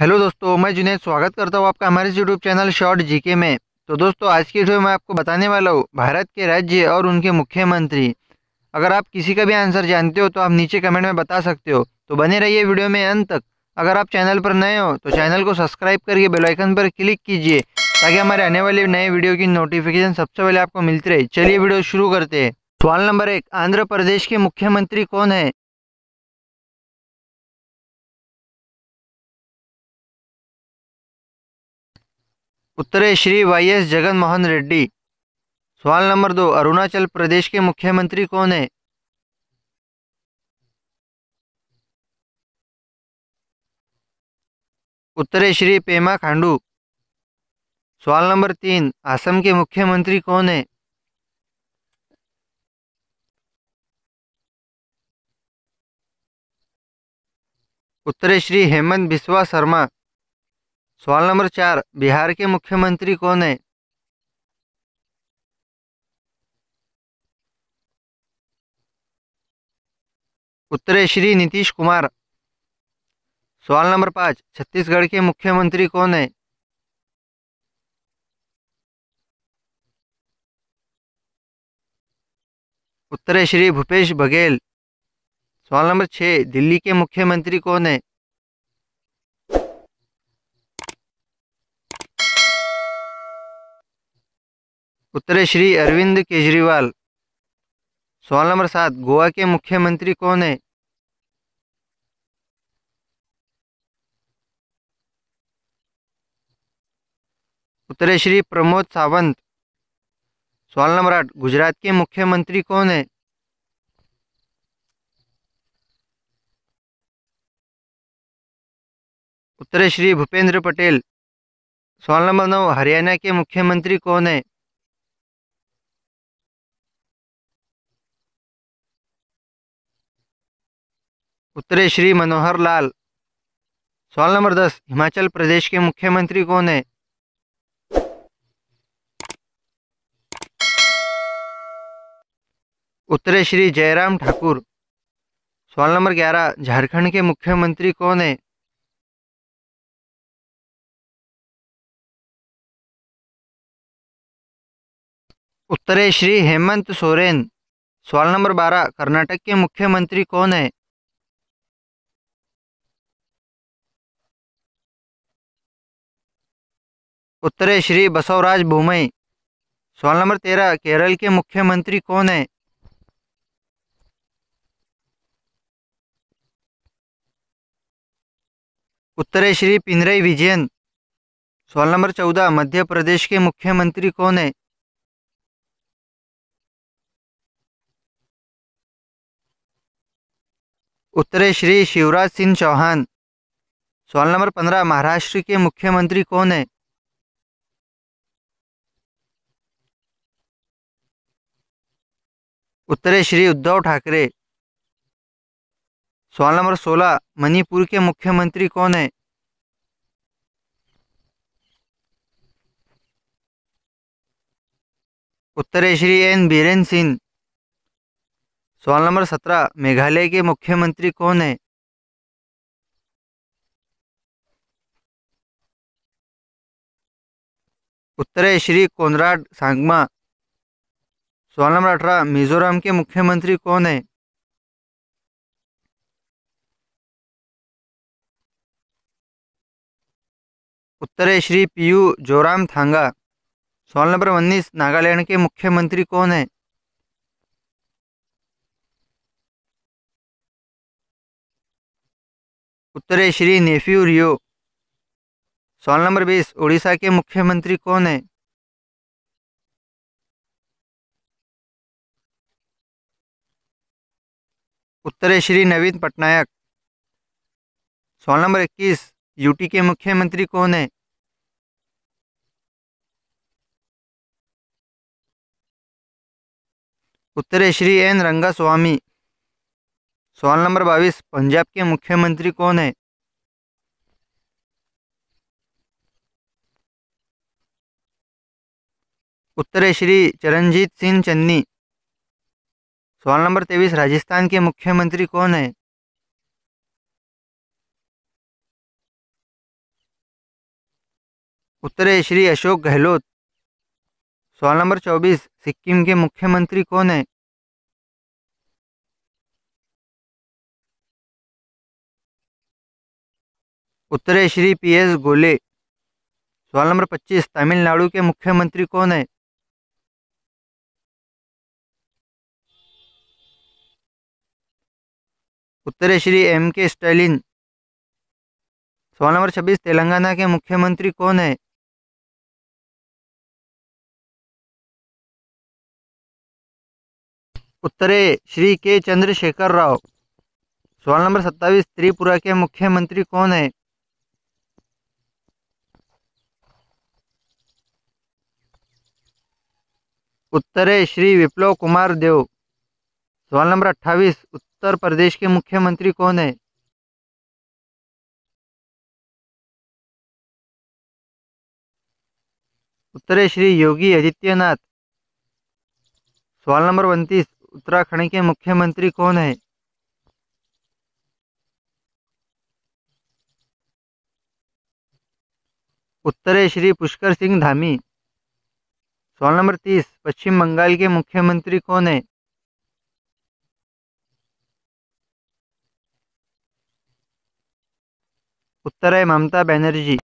hello दोस्तों मैं जुनेद स्वागत करता हूँ आपका हमारे यूट्यूब चैनल शॉर्ट जीके में तो दोस्तों आज की वीडियो में आपको बताने वाला हूँ भारत के राज्य और उनके मुख्यमंत्री अगर आप किसी का भी आंसर जानते हो तो आप नीचे कमेंट में बता सकते हो तो बने रहिए वीडियो में अंत तक अगर आप चैनल पर नए हो तो चैनल को सब्सक्राइब करके बेलाइकन पर क्लिक कीजिए ताकि हमारे आने वाले नए वीडियो की नोटिफिकेशन सबसे पहले आपको मिलती रहे चलिए वीडियो शुरू करते हैं सवाल नंबर एक आंध्र प्रदेश के मुख्यमंत्री कौन है उत्तरे श्री वाई एस जगन मोहन रेड्डी सवाल नंबर दो अरुणाचल प्रदेश के मुख्यमंत्री कौन है उत्तरे श्री पेमा खांडू सवाल नंबर तीन असम के मुख्यमंत्री कौन है उत्तरे श्री हेमंत बिस्वा शर्मा सवाल नंबर चार बिहार के मुख्यमंत्री कौन है उत्तर श्री नीतीश कुमार सवाल नंबर पाँच छत्तीसगढ़ के मुख्यमंत्री कौन है उत्तर श्री भूपेश बघेल सवाल नंबर छः दिल्ली के मुख्यमंत्री कौन है उत्तर श्री अरविंद केजरीवाल सवाल नंबर सात गोवा के मुख्यमंत्री कौन है उत्तर श्री प्रमोद सावंत सवाल नंबर आठ गुजरात के मुख्यमंत्री कौन है उत्तर श्री भूपेंद्र पटेल सवाल नंबर नौ हरियाणा के मुख्यमंत्री कौन है उत्तरे श्री मनोहर लाल सवाल नंबर दस हिमाचल प्रदेश के मुख्यमंत्री कौन है उत्तरे श्री जयराम ठाकुर सवाल नंबर ग्यारह झारखंड के मुख्यमंत्री कौन है उत्तरे श्री हेमंत सोरेन सवाल नंबर बारह कर्नाटक के मुख्यमंत्री कौन है उत्तरे श्री बसवराज बोमई सवाल नंबर तेरह केरल के मुख्यमंत्री कौन है उत्तरे श्री पिनरई विजयन सवाल नंबर चौदह मध्य प्रदेश के मुख्यमंत्री कौन है उत्तरे श्री शिवराज सिंह चौहान सवाल नंबर पंद्रह महाराष्ट्र के मुख्यमंत्री कौन है उत्तरे श्री उद्धव ठाकरे सवाल नंबर सोलह मणिपुर के मुख्यमंत्री कौन है उत्तरे श्री एन बीरेन सिंह सवाल नंबर सत्रह मेघालय के मुख्यमंत्री कौन है उत्तरे श्री कोनराड सांगमा सवाल नंबर अठारह मिजोरम के मुख्यमंत्री कौन है उत्तर है श्री पीयू जोराम थांगा सवाल नंबर उन्नीस नागालैंड के मुख्यमंत्री कौन है उत्तर है श्री नेफ्यू रियो सवाल नंबर बीस उड़ीसा के मुख्यमंत्री कौन है उत्तरे श्री नवीन पटनायक सवाल नंबर इक्कीस यूटी के मुख्यमंत्री कौन है उत्तरे श्री एन रंगा स्वामी सवाल नंबर बाईस पंजाब के मुख्यमंत्री कौन है उत्तरे श्री चरणजीत सिंह चन्नी सवाल नंबर तेईस राजस्थान के मुख्यमंत्री कौन है उत्तर है श्री अशोक गहलोत सवाल नंबर चौबीस सिक्किम के मुख्यमंत्री कौन है उत्तर है श्री पी एस गोले सवाल नंबर पच्चीस तमिलनाडु के मुख्यमंत्री कौन है उत्तर है श्री एम के स्टालिन सवाल नंबर छब्बीस तेलंगाना के मुख्यमंत्री कौन है उत्तर है श्री के चंद्रशेखर राव सवाल नंबर सत्ताईस त्रिपुरा के मुख्यमंत्री कौन है उत्तर है श्री विप्लव कुमार देव सवाल नंबर अट्ठावी उत्तर प्रदेश के मुख्यमंत्री कौन है उत्तरे श्री योगी आदित्यनाथ सवाल नंबर उनतीस उत्तराखंड के मुख्यमंत्री कौन है उत्तरे श्री पुष्कर सिंह धामी सवाल नंबर तीस पश्चिम बंगाल के मुख्यमंत्री कौन है उत्तर है ममता बनर्जी